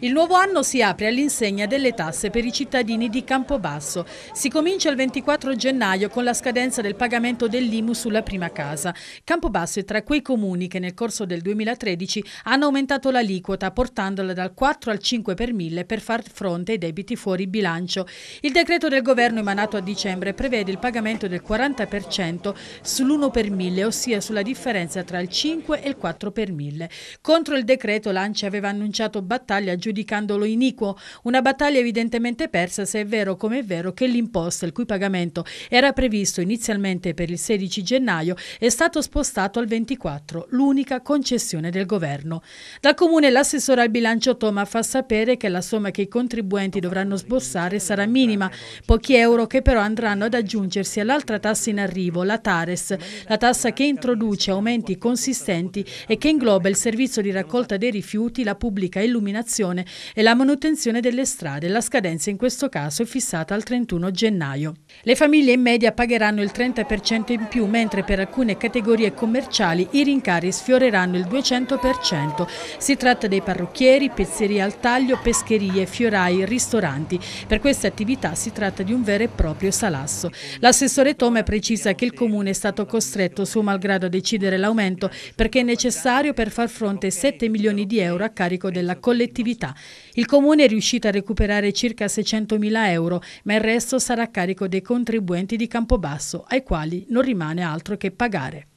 Il nuovo anno si apre all'insegna delle tasse per i cittadini di Campobasso. Si comincia il 24 gennaio con la scadenza del pagamento dell'IMU sulla prima casa. Campobasso è tra quei comuni che nel corso del 2013 hanno aumentato l'aliquota portandola dal 4 al 5 per mille per far fronte ai debiti fuori bilancio. Il decreto del governo emanato a dicembre prevede il pagamento del 40% sull'1 per mille, ossia sulla differenza tra il 5 e il 4 per mille. Contro il decreto l'ANCI aveva annunciato battaglia giudiziaria giudicandolo iniquo, una battaglia evidentemente persa se è vero come è vero che l'imposta, il cui pagamento era previsto inizialmente per il 16 gennaio, è stato spostato al 24, l'unica concessione del governo. Dal comune l'assessore al bilancio Toma fa sapere che la somma che i contribuenti dovranno sborsare sarà minima, pochi euro che però andranno ad aggiungersi all'altra tassa in arrivo, la TARES, la tassa che introduce aumenti consistenti e che ingloba il servizio di raccolta dei rifiuti, la pubblica illuminazione circolazione e la manutenzione delle strade. La scadenza in questo caso è fissata al 31 gennaio. Le famiglie in media pagheranno il 30% in più, mentre per alcune categorie commerciali i rincari sfioreranno il 200%. Si tratta dei parrucchieri, pezzerie al taglio, pescherie, fiorai, ristoranti. Per queste attività si tratta di un vero e proprio salasso. L'assessore Tome precisa che il Comune è stato costretto suo malgrado a decidere l'aumento perché è necessario per far fronte 7 milioni di euro a carico della collettività città. Il comune è riuscito a recuperare circa 600.000 euro, ma il resto sarà a carico dei contribuenti di Campobasso, ai quali non rimane altro che pagare.